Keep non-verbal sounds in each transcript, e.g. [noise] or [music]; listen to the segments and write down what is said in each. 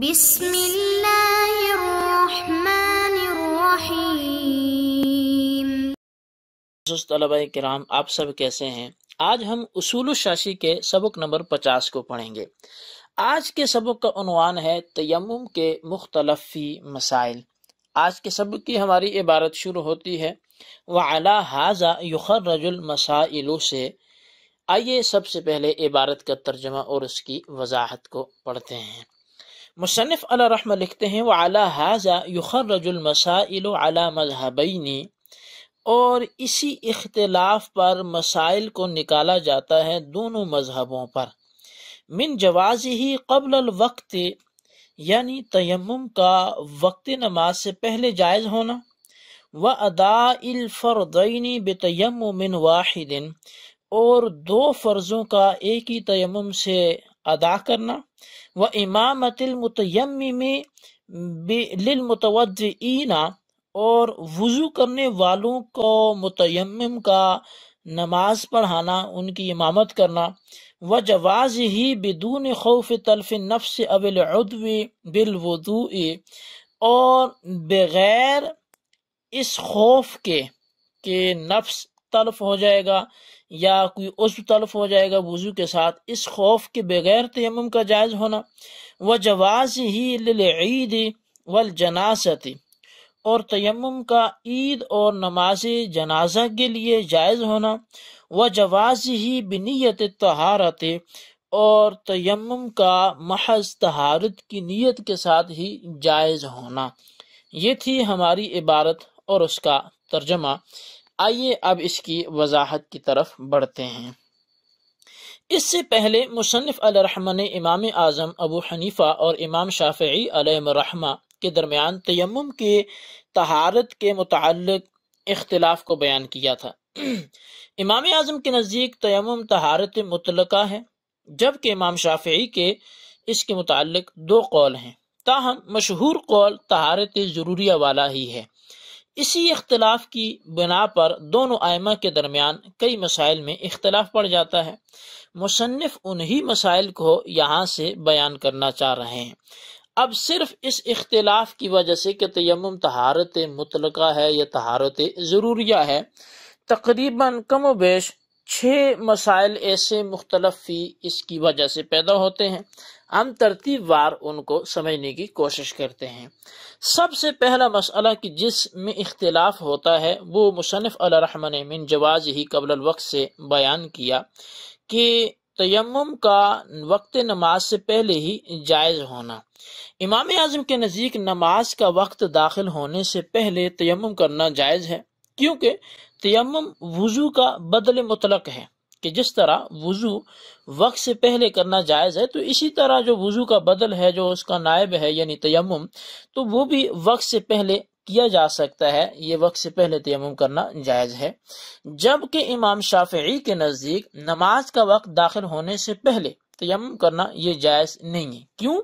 بسم कराम आप सब कैसे हैं आज हम उसूल शासी के सबक नंबर पचास को पढ़ेंगे आज के सबक का उनवान है तयम के मुख्तलफ़ी मसाइल आज के सबक की हमारी इबारत शुरू होती है वाला हाजा युखर रजुल मसाइलों से आइए सबसे पहले इबारत का तर्जमा और उसकी वजाहत को पढ़ते हैं मुसनफ़ रहम लिखते हैं व अला हाजा युखरजुलमसाइल अला मजहबैनी और इसी इख्तलाफ पर मसाइल को निकाला जाता है दोनों मजहबों पर मिन जवाज़ ही कबल वक्त यानी तयम का वक्त नमाज से पहले जायज़ होना व अदाफरदैनी बेतयम मिन वाहिदिन और दो फ़र्ज़ों का एक ही तयम से अदा करना व इमामतमतयम लिलमतवजना और वज़ू करने वालों को मुतयम का नमाज पढ़ाना उनकी इमामत करना व जवाज ही बिदून खौफ तलफ नफ्स अबिल बिलवदू और बग़ैर इस खौफ के के नफ्स तलफ हो जाएगा या कोई उस तलफ हो जाएगा वजू के साथ इस खौफ के बगैर तयम का जायज़ होना व जवाज ही ईद वल जनासत और तयम का ईद और नमाज जनाजा के लिए जायज़ होना व जवाज ही बनीत तहारत और तयम का महज तहारत की नीयत के साथ ही जायज़ होना ये थी हमारी इबारत और उसका तर्जमा आइए अब इसकी वजाहत की तरफ बढ़ते हैं इससे पहले मुशनफ़ अलरहमा ने इमाम आज़म अबू हनीफ़ा और इमाम शाफ़ी अलहमा के दरमियान तयम के तहारत के मुतक इख्तलाफ को बयान किया था [clears throat] इमाम आज़म के नज़दीक तयम तहारत मुतलका है जबकि इमाम शाफ़ी के इसके मुतल दो कौल हैं ताहम मशहूर कौल तहारत ज़रूरिया वाला ही है इसी इख्तलाफ की बिना पर दोनों आयमा के दरमियान कई मसाइल में इख्तलाफ पड़ जाता है मुसनफ़ उन्हीं मसाइल को यहाँ से बयान करना चाह रहे हैं अब सिर्फ इस इख्तलाफ की वजह से कि तयम तहारत मुतलका है या तहारत ज़रूरिया है तकरीबन कम वेश छः मसाइल ऐसे मुख्तलफ फी इसकी वजह से पैदा होते हैं हम तरतीब वार उनको समझने की कोशिश करते हैं सबसे पहला मसला कि में इख्तलाफ होता है वो मुशनफ़ अलरहमा ने मिन जवाज ही कबल वक्त से बयान किया कि तयम का वक्त नमाज से पहले ही जायज़ होना इमाम आजम के नज़दीक नमाज का वक्त दाखिल होने से पहले तयम करना जायज़ है क्योंकि तयम वज़ू का बदल मुतल है कि जिस तरह वज़ू वक्त से पहले करना जायज़ है तो इसी तरह जो वज़ू का बदल है जो उसका नायब है यानी तयम तो वो भी वक्त से पहले किया जा सकता है ये वक्त से पहले तयम करना जायज़ है जबकि इमाम शाफी के नज़दीक नमाज का वक्त दाखिल होने से पहले तयम करना ये जायज़ नहीं है क्यों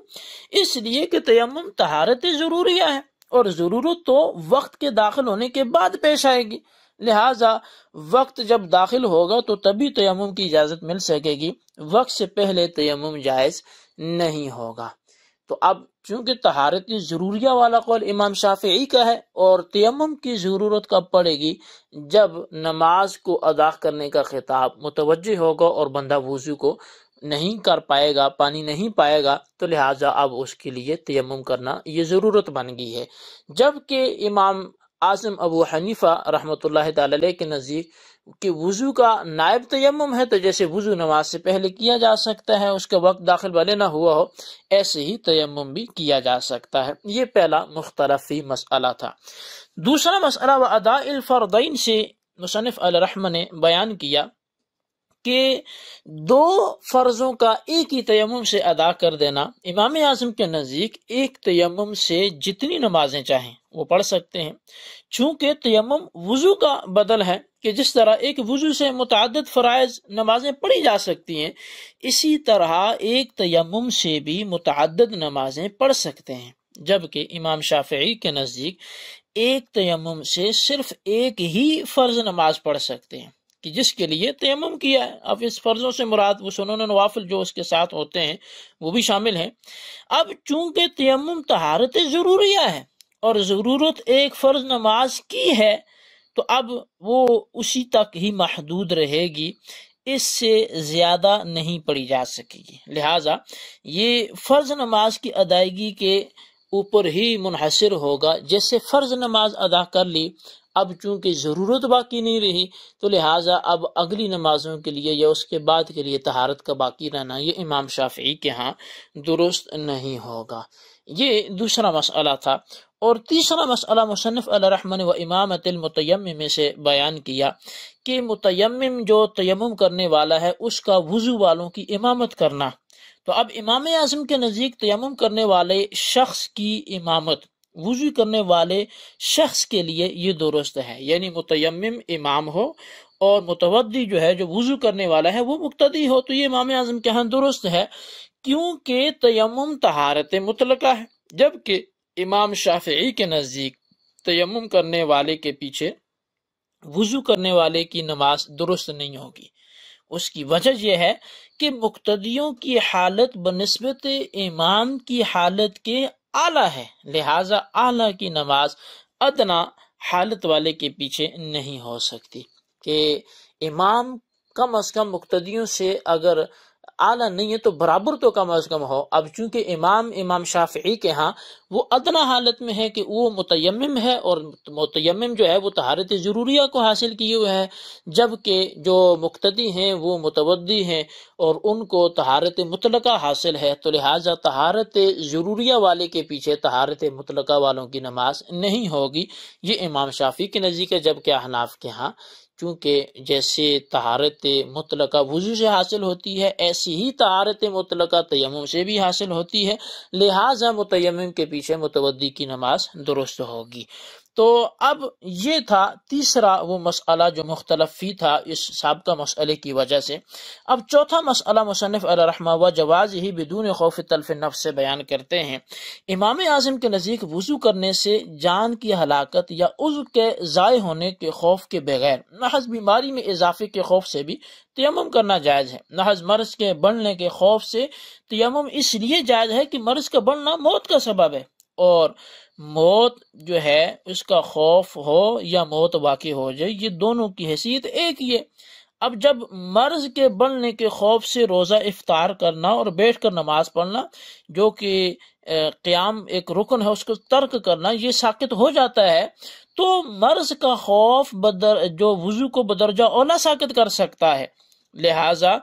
इसलिए कि तयम तहारत ज़रूरिया है और ज़रूरत तो वक्त के दाखिल होने के बाद पेश आएगी लिहाजा वक्त जब दाखिल होगा तो तभी तयम की इजाज़त मिल सकेगी वक्त से पहले तयम जायज़ नहीं होगा तो अब चूंकि तहारत की ज़रूरिया वाला कौल इमाम शाफी का है और तयम की ज़रूरत कब पड़ेगी जब नमाज को अदा करने का खिताब मुतवजह होगा और बंदा वजू को नहीं कर पाएगा पानी नहीं पाएगा तो लिहाजा अब उसके लिए तयम करना ये ज़रूरत बन गई है जबकि इमाम आजम अबू हनीफा रहमत ला के नज़दीक कि वज़ू का नायब तयम है तो जैसे वज़ू नमाज से पहले किया जा सकता है उसका वक्त दाखिल वाले ना हुआ हो ऐसे ही तयम भी किया जा सकता है ये पहला मुख्तलफी मसला था दूसरा मसला व अदाफरदीन से मुसनफ़ अलरहमा ने बयान किया कि दो फ़र्ज़ों का एक ही तयम से अदा कर देना इमाम आज़म के नज़दीक एक तयम से जितनी नमाजें चाहें वो पढ़ सकते हैं चूंकि तयम वजू का बदल है कि जिस तरह एक वजू से मुतद फ़रज़ नमाजें पढ़ी जा सकती हैं इसी तरह एक तयम से भी मुतद नमाजें पढ़ सकते हैं जबकि इमाम शाफी के नज़दीक एक तयम से सिर्फ एक ही फ़र्ज नमाज पढ़ सकते हैं कि जिसके लिए तयम किया है अब इस फ़र्ज़ों से मुराद वो सुनन नवाफिल जो उसके साथ होते हैं वो भी शामिल हैं अब चूंकि तयम तहारत ज़रूरिया है और ज़रूरत एक फ़र्ज नमाज की है तो अब वो उसी तक ही महदूद रहेगी इससे ज़्यादा नहीं पढ़ी जा सकेगी लिहाजा ये फ़र्ज नमाज की अदायगी के ऊपर ही मुनहसर होगा जैसे फ़र्ज नमाज अदा कर ली अब चूंकि ज़रूरत बाकी नहीं रही तो लिहाजा अब अगली नमाजों के लिए या उसके बाद के लिए तहारत का बाकी रहना ये इमाम शाफी के यहाँ दुरुस्त नहीं होगा ये दूसरा मसला था और तीसरा मसला मुसनफ़ अलरहमन व इमामत मतयम में से बयान किया कि मतयम जो तयम करने वाला है उसका वज़ू वालों की इमामत करना तो अब इमाम आज़म के नज़दीक तयम करने वाले शख्स की इमामत वज़ू करने वाले शख्स के लिए ये दुरुस्त है यानी मतयम इमाम हो और मुतवदी जो है जो वज़ू करने वाला है वो मुक्तदी हो तो ये इमाम आज़म के यहाँ दुरुस्त है क्योंकि तयम तहारत मुतल है जबकि इमाम शाफी के नज़दीक तयम करने वाले के पीछे वजू करने वाले की नमाज दुरुस्त नहीं होगी उसकी वजह यह है कि मुक्तदियों की हालत बनस्बत इमाम की हालत के आला है लिहाजा आला की नमाज अदना हालत वाले के पीछे नहीं हो सकती के इमाम कम अज कम मुक्तदियों से अगर आला नहीं है तो बराबर तो कम अज कम हो अब चूंकि इमाम इमाम शाफी के यहाँ वो अदना हालत में है कि वो मुतयम है और मुतयम जो है वो तहारत ज़रूरिया को हासिल किए हुए है जबकि जो मुख्तदी हैं वो मुतवदी हैं और उनको तहारत मुतलका हासिल है तो लिहाजा तहारत ज़रूरिया वाले के पीछे तहारत मुतलका वालों की नमाज नहीं होगी ये इमाम शाफी के नज़ीक है जबकि अहनाफ के यहाँ क्योंकि जैसे तहारत मुतल वजू से हासिल होती है ऐसी ही तहारत मुतल तयम से भी हासिल होती है लिहाजा मुतयम के पीछे मुतवदी की नमाज दुरुस्त होगी तो अब ये था तीसरा वो मसला जो मुख्तलफ फी था इस सबका मसले की वजह से अब चौथा मसला मुसनफ़ रहमा व जवाज ही बिदून खौफ तलफ नफ से बयान करते हैं इमाम आज़म के नजीक वज़ू करने से जान की हलाकत या उज़ के जय होने के खौफ के बगैर महज बीमारी में इजाफे के खौफ से भी तयम करना जायज़ है महज मर्ज के बढ़ने के खौफ से तयम इसलिए जायज़ है कि मर्ज का बढ़ना मौत का सबब है और मौत जो है उसका खौफ हो या मौत वाकई हो जाए ये दोनों की हैसियत एक ही है अब जब मर्ज के बनने के खौफ से रोज़ा इफ्तार करना और बैठ कर नमाज पढ़ना जो कि क़्याम एक रुकन है उसको तर्क करना ये साकित हो जाता है तो मर्ज का खौफ बदर जो वजू को बदरजा ओला साकित कर सकता है लिहाजा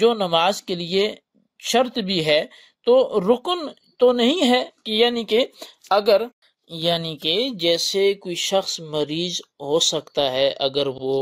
जो नमाज के लिए शर्त भी है तो रुकन तो नहीं है कि यानी कि अगर यानी कि जैसे कोई शख्स मरीज हो सकता है अगर वो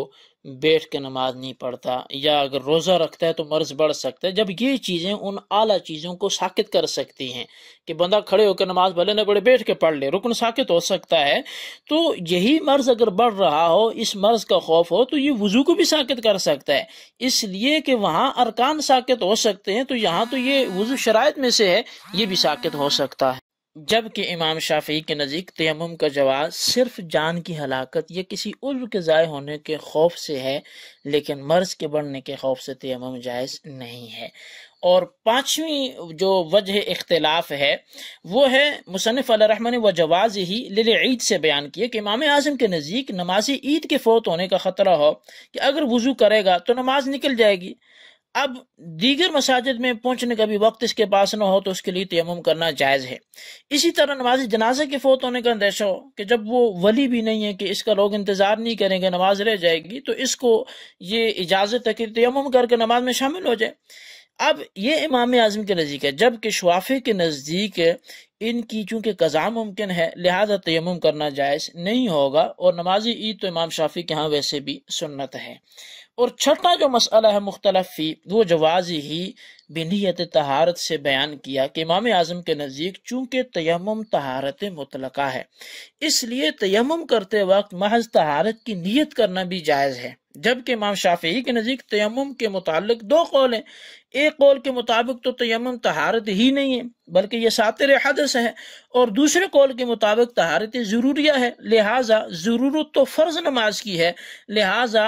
बैठ के नमाज नहीं पढ़ता या अगर रोज़ा रखता है तो मर्ज बढ़ सकता है जब ये चीज़ें उन आला चीज़ों को साकित कर सकती हैं कि बंदा खड़े होकर नमाज भले न पड़े बैठ के पढ़ ले रुकन साकित हो सकता है तो यही मर्ज अगर बढ़ रहा हो इस मर्ज का खौफ हो तो ये वजू को भी साकित कर सकता है इसलिए कि वहाँ अरकान साकित हो सकते हैं तो यहाँ तो ये वजू शराइ में से है ये भी साकित हो सकता है जबकि इमाम शाफी के नज़दीक तयम का जवाब सिर्फ जान की हलाकत या किसी उर्व के ज़ाय होने के खौफ से है लेकिन मर्ज के बढ़ने के खौफ से तयम जायज़ नहीं है और पाँचवीं जो वजह इख्तलाफ है वो है मुसनफ़ रहमन व जवाज़ ही लिल ईद से बयान किया कि इमाम आज़म के नज़दीक नमाज ईद के फौत होने का ख़तरा हो कि अगर वज़ू करेगा तो नमाज निकल जाएगी अब दीगर मसाजिद में पहुंचने का भी वक्त इसके पास ना हो तो उसके लिए तयम करना जायज़ है इसी तरह नमाज जनाजे के फोत होने का अंदेशा हो कि जब वो वली भी नहीं है कि इसका लोग इंतज़ार नहीं करेंगे नमाज रह जाएगी तो इसको ये इजाज़त है कि तयम करके नमाज में शामिल हो जाए अब ये इमाम आजम के नज़दीक है जबकि शवाफ़े के नज़दीक इनकी चूंकि कज़ा मुमकिन है लिहाजा तयम करना जायज़ नहीं होगा और नमाजी ईद तो इमाम शाफी के यहाँ वैसे भी सुन्नत है और छठा जो मसला है मुख्तलफी वो जवाज ही बिनीत तहारत से बयान किया कि इमाम आज़म के नज़दीक चूंकि तयम तहारत मुतलका है इसलिए तयम करते वक्त महज तहारत की नीयत करना भी जायज़ है जबकि इमाम शाफी के नज़दीक तयम के मुतल दो कौल हैं एक कौल के मुताबिक तो तयम तहारत ही नहीं है बल्कि यह सातर हदस है और दूसरे कौल के मुताबिक तहारत ज़रूरिया है लिहाजा ज़रूरत तो फ़र्ज़ नमाज की है लिहाजा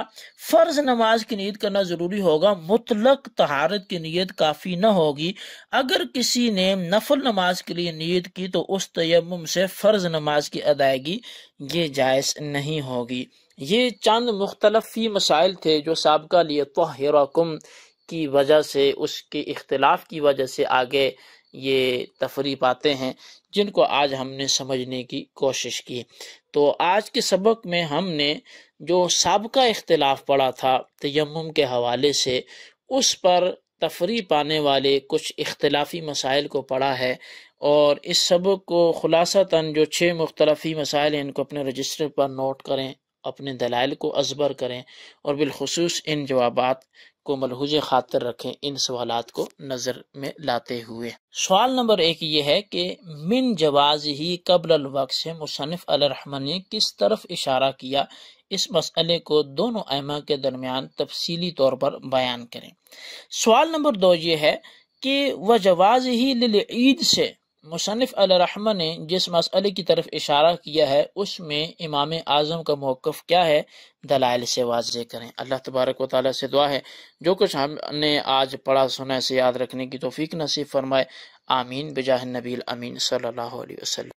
फ़र्ज़ नमाज की नीयत करना ज़रूरी होगा मुतलक तहारत की नीयत काफ़ी न होगी अगर किसी ने नफल नमाज के लिए नीयत की तो उस तयम से फ़र्ज़ नमाज की अदायगी ये जायज़ नहीं होगी ये चंद मुख्तलफ़ी मसाइल थे जो सबका लिए तोहरकुम की वजह से उसके इख्तलाफ की वजह से आगे ये तफरी पाते हैं जिनको आज हमने समझने की कोशिश की तो आज के सबक में हमने जो सबका इख्तलाफ पड़ा था तयम के हवाले से उस पर तफरी पाने वाले कुछ इख्तलाफी मसाइल को पढ़ा है और इस सबक को खुलासा तन जो छः मुख्तलफी मसाइल हैं इनको अपने रजिस्टर पर नोट करें अपने दलाइल को असबर करें और बिलखसूस इन जवाब को मलहूज खातर रखें इन सवाल को नज़र में लाते हुए सवाल नंबर एक ये है कि मिन जवाज ही कबल से मुशनफ अलरहमन ने किस तरफ इशारा किया इस मसले को दोनों अहमा के दरमियान तफसीली तौर पर बयान करें सवाल नंबर दो ये है कि वह जवाज ही लिल ईद से मुसनफ़ अलरहमा ने जिस मसले की तरफ इशारा किया है उसमें इमाम आज़म का मौक़ क्या है दलाइल से वाजे करें अल्लाह तबारक वाली से दुआ है जो कुछ हमने आज पढ़ा सुना से याद रखने की तोफ़ी नसीब फरमाए आमीन बजाह नबील अमीन सल्ला वसलम